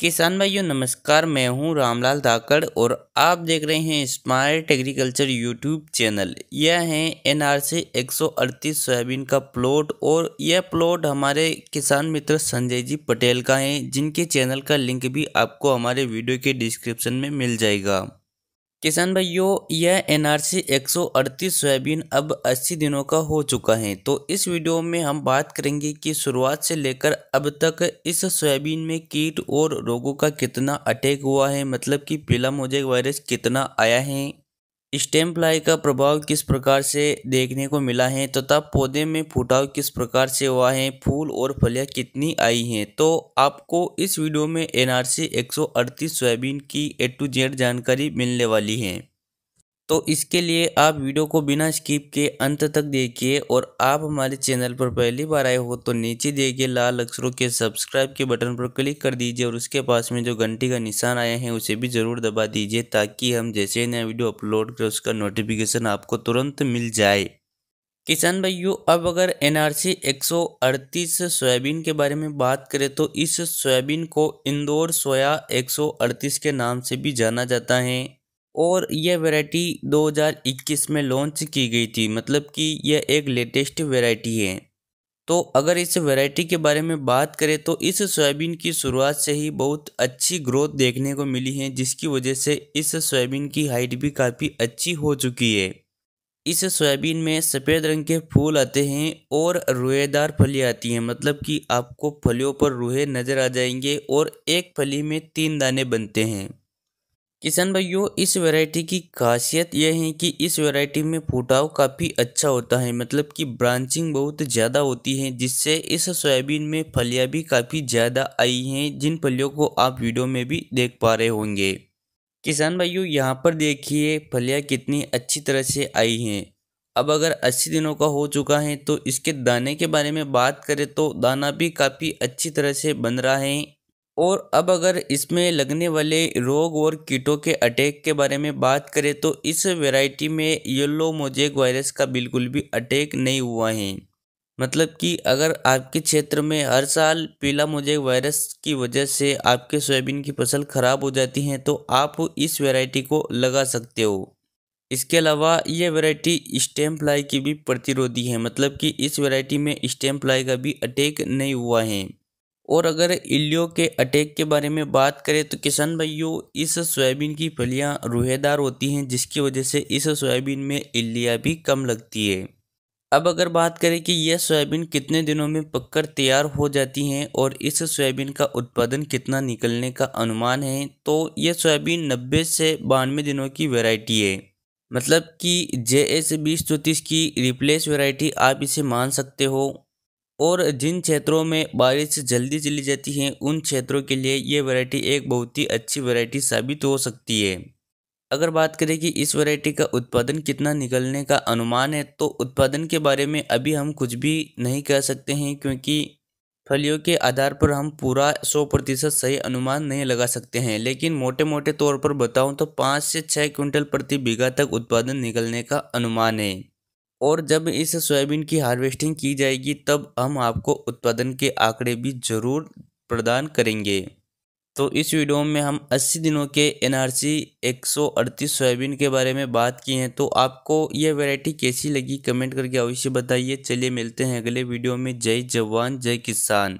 किसान भाइयों नमस्कार मैं हूं रामलाल धाकड़ और आप देख रहे हैं स्मार्ट एग्रीकल्चर यूट्यूब चैनल यह है एन आर सी एक सोयाबीन का प्लॉट और यह प्लॉट हमारे किसान मित्र संजय जी पटेल का है जिनके चैनल का लिंक भी आपको हमारे वीडियो के डिस्क्रिप्शन में मिल जाएगा किसान भाइयों यह एनआरसी 138 सोयाबीन अब 80 दिनों का हो चुका है तो इस वीडियो में हम बात करेंगे कि शुरुआत से लेकर अब तक इस सोयाबीन में कीट और रोगों का कितना अटैक हुआ है मतलब कि पीला मोजेक वायरस कितना आया है स्टेम प्लाई का प्रभाव किस प्रकार से देखने को मिला है तथा तो पौधे में फुटाव किस प्रकार से हुआ है फूल और फलियां कितनी आई हैं तो आपको इस वीडियो में एनआरसी 138 सोयाबीन की ए टू जेड जानकारी मिलने वाली है तो इसके लिए आप वीडियो को बिना स्किप के अंत तक देखिए और आप हमारे चैनल पर पहली बार आए हो तो नीचे दिए गए लाल अक्षरों के सब्सक्राइब के बटन पर क्लिक कर दीजिए और उसके पास में जो घंटी का निशान आया है उसे भी ज़रूर दबा दीजिए ताकि हम जैसे नया वीडियो अपलोड करें उसका नोटिफिकेशन आपको तुरंत मिल जाए किसान भाइयों अब अगर एनआरसी 138 सोयाबीन के बारे में बात करें तो इस सोयाबीन को इंदौर सोया 138 के नाम से भी जाना जाता है और यह वैरायटी 2021 में लॉन्च की गई थी मतलब कि यह एक लेटेस्ट वैरायटी है तो अगर इस वैरायटी के बारे में बात करें तो इस सोयाबीन की शुरुआत से ही बहुत अच्छी ग्रोथ देखने को मिली है जिसकी वजह से इस सोयाबीन की हाइट भी काफ़ी अच्छी हो चुकी है इस सोयाबीन में सफ़ेद रंग के फूल आते हैं और रुएदार फली आती हैं मतलब कि आपको फलियों पर रूहे नज़र आ जाएंगे और एक फली में तीन दाने बनते हैं किसान भाइयों इस वैरायटी की खासियत यह है कि इस वैरायटी में फुटाव काफ़ी अच्छा होता है मतलब कि ब्रांचिंग बहुत ज़्यादा होती है जिससे इस सोयाबीन में फलियाँ भी काफ़ी ज़्यादा आई हैं जिन फलियों को आप वीडियो में भी देख पा रहे होंगे किसान भाइयों यहाँ पर देखिए फलियाँ कितनी अच्छी तरह से आई हैं अब अगर अस्सी दिनों का हो चुका है तो इसके दाने के बारे में बात करें तो दाना भी काफ़ी अच्छी तरह से बन रहा है और अब अगर इसमें लगने वाले रोग और कीटों के अटैक के बारे में बात करें तो इस वैरायटी में येलो मोजेक वायरस का बिल्कुल भी अटैक नहीं हुआ है मतलब कि अगर आपके क्षेत्र में हर साल पीला मोजेक वायरस की वजह से आपके सोयाबीन की फसल खराब हो जाती है तो आप इस वैरायटी को लगा सकते हो इसके अलावा ये वैरायटी स्टेम फ्लाई की भी प्रतिरोधी है मतलब कि इस वैरायटी में स्टेम फ्लाई का भी अटैक नहीं हुआ है और अगर इलियो के अटैक के बारे में बात करें तो किसान भाइयों इस सोयाबीन की फलियां रूहेदार होती हैं जिसकी वजह से इस सोयाबीन में इलिया भी कम लगती है अब अगर बात करें कि यह सोयाबीन कितने दिनों में पककर तैयार हो जाती हैं और इस सोयाबीन का उत्पादन कितना निकलने का अनुमान है तो यह सोयाबीन नब्बे से बानवे दिनों की वेराइटी है मतलब कि जे एस बीस चौंतीस की रिप्लेस वेराइटी आप इसे मान सकते हो और जिन क्षेत्रों में बारिश जल्दी चली जाती है उन क्षेत्रों के लिए ये वैरायटी एक बहुत ही अच्छी वैरायटी साबित हो सकती है अगर बात करें कि इस वैरायटी का उत्पादन कितना निकलने का अनुमान है तो उत्पादन के बारे में अभी हम कुछ भी नहीं कह सकते हैं क्योंकि फलियों के आधार पर हम पूरा सौ प्रतिशत सही अनुमान नहीं लगा सकते हैं लेकिन मोटे मोटे तौर पर बताऊं तो पाँच से छः क्विंटल प्रति बीघा तक उत्पादन निकलने का अनुमान है और जब इस सोयाबीन की हार्वेस्टिंग की जाएगी तब हम आपको उत्पादन के आंकड़े भी ज़रूर प्रदान करेंगे तो इस वीडियो में हम 80 दिनों के एनआरसी एक सोयाबीन के बारे में बात की है तो आपको यह वैरायटी कैसी लगी कमेंट करके अवश्य बताइए चलिए मिलते हैं अगले वीडियो में जय जवान जय किसान